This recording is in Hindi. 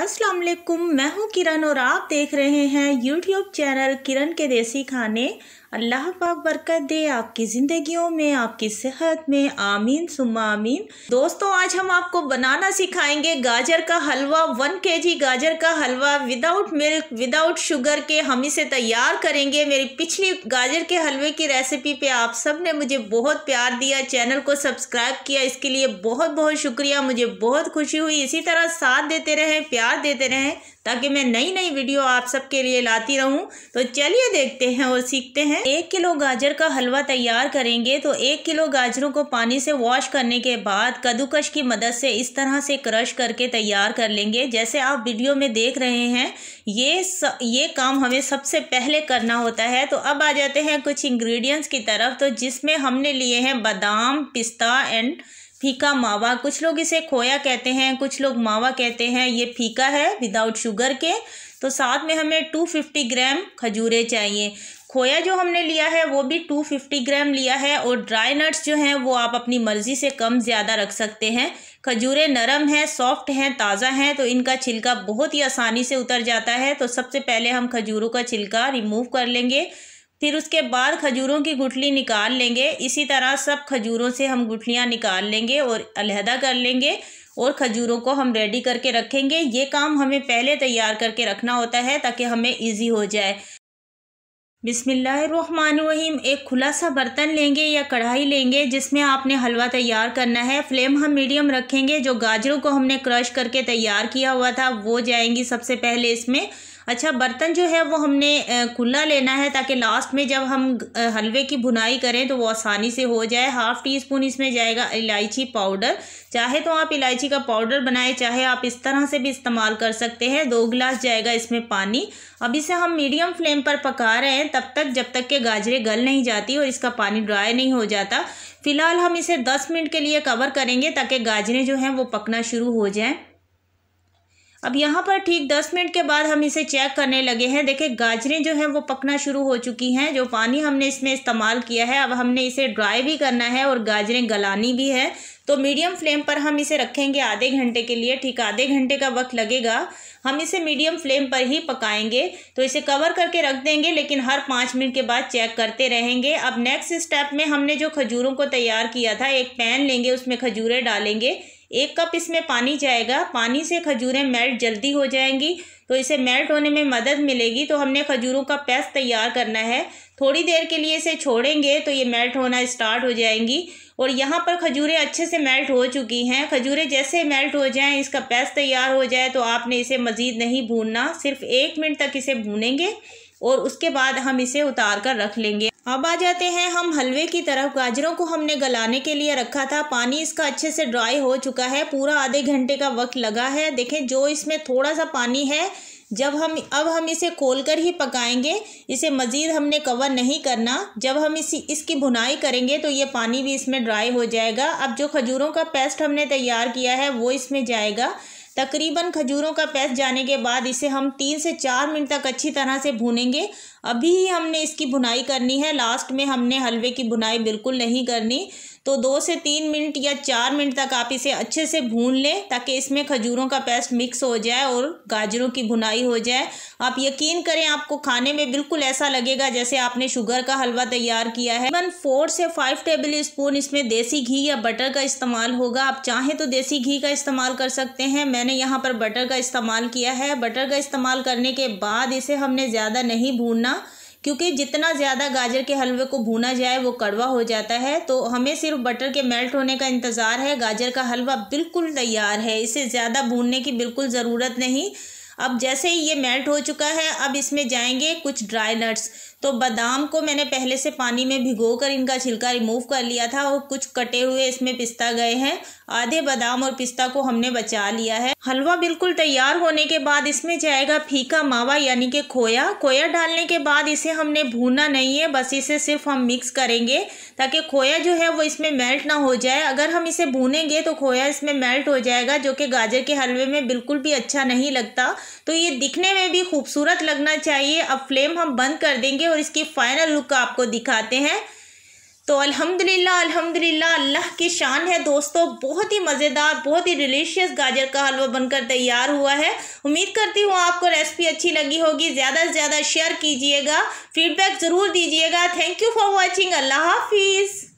अस्सलाम वालेकुम मैं हूं किरण और आप देख रहे हैं यूट्यूब चैनल किरण के देसी खाने अल्लाह पाक बरकत दे आपकी ज़िंदगियों में आपकी सेहत में आमीन सुमा आमीन दोस्तों आज हम आपको बनाना सिखाएंगे गाजर का हलवा वन केजी गाजर का halwa without milk without sugar के हम इसे तैयार करेंगे मेरी पिछली गाजर के हलवे की रेसिपी पे आप सब ने मुझे बहुत प्यार दिया चैनल को सब्सक्राइब किया इसके लिए बहुत बहुत शुक्रिया मुझे बहुत खुशी हुई इसी तरह साथ देते रहें प्यार देते रहें ताकि मैं नई नई वीडियो आप सबके लिए लाती रहूँ तो चलिए देखते हैं और सीखते हैं हैं एक किलो गाजर का हलवा तैयार करेंगे तो एक किलो गाजरों को पानी से वॉश करने के बाद कद्दूकश की मदद से इस तरह से क्रश करके तैयार कर लेंगे जैसे आप वीडियो में देख रहे हैं ये स, ये काम हमें सबसे पहले करना होता है तो अब आ जाते हैं कुछ इंग्रेडिएंट्स की तरफ तो जिसमें हमने लिए हैं बादाम पिस्ता एंड फीका मावा कुछ लोग इसे खोया कहते हैं कुछ लोग मावा कहते हैं ये फीका है विदाउट शुगर के तो साथ में हमें टू फिफ्टी ग्राम खजूरें चाहिए खोया जो हमने लिया है वो भी टू फिफ्टी ग्राम लिया है और ड्राई नट्स जो हैं वो आप अपनी मर्ज़ी से कम ज़्यादा रख सकते हैं खजूरें नरम हैं सॉफ्ट हैं ताज़ा हैं तो इनका छिलका बहुत ही आसानी से उतर जाता है तो सबसे पहले हम खजूरों का छिलका रिमूव कर लेंगे फिर उसके बाद खजूरों की गुठली निकाल लेंगे इसी तरह सब खजूरों से हम गुठलियाँ निकाल लेंगे और अलहदा कर लेंगे और खजूरों को हम रेडी करके रखेंगे ये काम हमें पहले तैयार करके रखना होता है ताकि हमें ईजी हो जाए बिसमीम एक खुला सा बर्तन लेंगे या कढ़ाई लेंगे जिसमें आपने हलवा तैयार करना है फ्लेम हम मीडियम रखेंगे जो गाजरों को हमने क्रश करके तैयार किया हुआ था वो जाएंगी सबसे पहले इसमें अच्छा बर्तन जो है वो हमने खुला लेना है ताकि लास्ट में जब हम हलवे की भुनाई करें तो वो आसानी से हो जाए हाफ़ टी स्पून इसमें जाएगा इलायची पाउडर चाहे तो आप इलायची का पाउडर बनाएं चाहे आप इस तरह से भी इस्तेमाल कर सकते हैं दो गिलास जाएगा इसमें पानी अब इसे हम मीडियम फ्लेम पर पका रहे हैं तब तक जब तक के गाजरें गल नहीं जाती और इसका पानी ड्राई नहीं हो जाता फ़िलहाल हम इसे दस मिनट के लिए कवर करेंगे ताकि गाजरें जो हैं वो पकना शुरू हो जाएँ अब यहाँ पर ठीक दस मिनट के बाद हम इसे चेक करने लगे हैं देखिए गाजरें जो हैं वो पकना शुरू हो चुकी हैं जो पानी हमने इसमें इस्तेमाल किया है अब हमने इसे ड्राई भी करना है और गाजरें गलानी भी है तो मीडियम फ्लेम पर हम इसे रखेंगे आधे घंटे के लिए ठीक आधे घंटे का वक्त लगेगा हम इसे मीडियम फ्लेम पर ही पकाएंगे तो इसे कवर करके रख देंगे लेकिन हर पाँच मिनट के बाद चेक करते रहेंगे अब नेक्स्ट स्टेप में हमने जो खजूरों को तैयार किया था एक पैन लेंगे उसमें खजूरें डालेंगे एक कप इसमें पानी जाएगा पानी से खजूरें मेल्ट जल्दी हो जाएंगी तो इसे मेल्ट होने में मदद मिलेगी तो हमने खजूरों का पेस्ट तैयार करना है थोड़ी देर के लिए इसे छोड़ेंगे तो ये मेल्ट होना स्टार्ट हो जाएंगी और यहाँ पर खजूरें अच्छे से मेल्ट हो चुकी हैं खजूरें जैसे मेल्ट हो जाएं इसका पेस्ट तैयार हो जाए तो आपने इसे मज़ीद नहीं भूनना सिर्फ एक मिनट तक इसे भूनेंगे और उसके बाद हम इसे उतार कर रख लेंगे अब आ जाते हैं हम हलवे की तरफ गाजरों को हमने गलाने के लिए रखा था पानी इसका अच्छे से ड्राई हो चुका है पूरा आधे घंटे का वक्त लगा है देखें जो इसमें थोड़ा सा पानी है जब हम अब हम इसे खोल कर ही पकाएंगे इसे मज़ीद हमने कवर नहीं करना जब हम इसी इसकी भुनाई करेंगे तो ये पानी भी इसमें ड्राई हो जाएगा अब जो खजूरों का पेस्ट हमने तैयार किया है वो इसमें जाएगा तकरीबन खजूरों का पेस्ट जाने के बाद इसे हम तीन से चार मिनट तक अच्छी तरह से भूनेंगे अभी ही हमने इसकी भुनाई करनी है लास्ट में हमने हलवे की भुनाई बिल्कुल नहीं करनी तो दो से तीन मिनट या चार मिनट तक आप इसे अच्छे से भून लें ताकि इसमें खजूरों का पेस्ट मिक्स हो जाए और गाजरों की भुनाई हो जाए आप यकीन करें आपको खाने में बिल्कुल ऐसा लगेगा जैसे आपने शुगर का हलवा तैयार किया है वन फोर से फाइव टेबल स्पून इसमें देसी घी या बटर का इस्तेमाल होगा आप चाहें तो देसी घी का इस्तेमाल कर सकते हैं मैंने यहाँ पर बटर का इस्तेमाल किया है बटर का इस्तेमाल करने के बाद इसे हमने ज़्यादा नहीं भूनना क्योंकि जितना ज़्यादा गाजर के हलवे को भूना जाए वो कड़वा हो जाता है तो हमें सिर्फ बटर के मेल्ट होने का इंतज़ार है गाजर का हलवा बिल्कुल तैयार है इसे ज़्यादा भूनने की बिल्कुल ज़रूरत नहीं अब जैसे ही ये मेल्ट हो चुका है अब इसमें जाएंगे कुछ ड्राई नट्स तो बादाम को मैंने पहले से पानी में भिगो कर इनका छिलका रिमूव कर लिया था और कुछ कटे हुए इसमें पिस्ता गए हैं आधे बादाम और पिस्ता को हमने बचा लिया है हलवा बिल्कुल तैयार होने के बाद इसमें जाएगा फीका मावा यानी कि खोया खोया डालने के बाद इसे हमने भूना नहीं है बस इसे सिर्फ हम मिक्स करेंगे ताकि खोया जो है वो इसमें मेल्ट ना हो जाए अगर हम इसे भूनेंगे तो खोया इसमें मेल्ट हो जाएगा जो कि गाजर के हलवे में बिल्कुल भी अच्छा नहीं लगता तो ये दिखने में भी खूबसूरत लगना चाहिए अब फ्लेम हम बंद कर देंगे और इसकी फ़ाइनल लुक आपको दिखाते हैं तो अल्हम्दुलिल्लाह अल्हम्दुलिल्लाह अल्लाह की शान है दोस्तों बहुत ही मज़ेदार बहुत ही डिलीशियस गाजर का हलवा बनकर तैयार हुआ है उम्मीद करती हूँ आपको रेसिपी अच्छी लगी होगी ज़्यादा से ज़्यादा शेयर कीजिएगा फीडबैक ज़रूर दीजिएगा थैंक यू फॉर वॉचिंग अल्लाह हाफिज़